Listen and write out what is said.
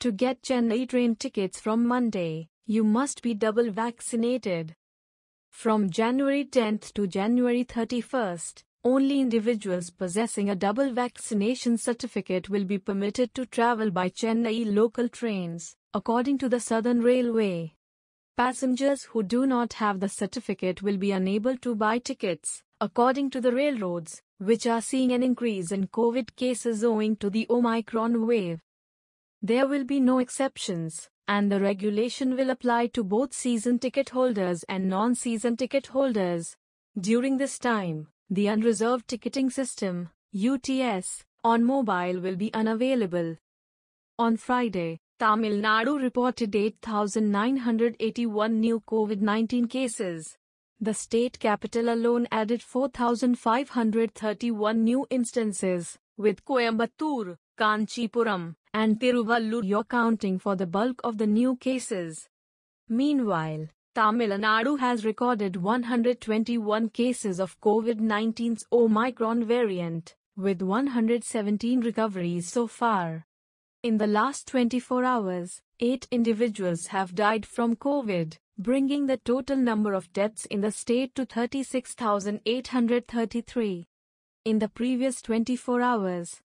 To get Chennai train tickets from Monday, you must be double vaccinated. From January 10th to January 31st, only individuals possessing a double vaccination certificate will be permitted to travel by Chennai local trains, according to the Southern Railway. Passengers who do not have the certificate will be unable to buy tickets, according to the railroads, which are seeing an increase in COVID cases owing to the Omicron wave. There will be no exceptions, and the regulation will apply to both season ticket holders and non-season ticket holders. During this time, the unreserved ticketing system, UTS, on mobile will be unavailable. On Friday, Tamil Nadu reported 8,981 new COVID-19 cases. The state capital alone added 4,531 new instances, with Coimbatore, Kanchipuram, and Tiruvallur accounting for the bulk of the new cases. Meanwhile, Tamil Nadu has recorded 121 cases of COVID-19's Omicron variant, with 117 recoveries so far. In the last 24 hours, 8 individuals have died from COVID, bringing the total number of deaths in the state to 36,833. In the previous 24 hours,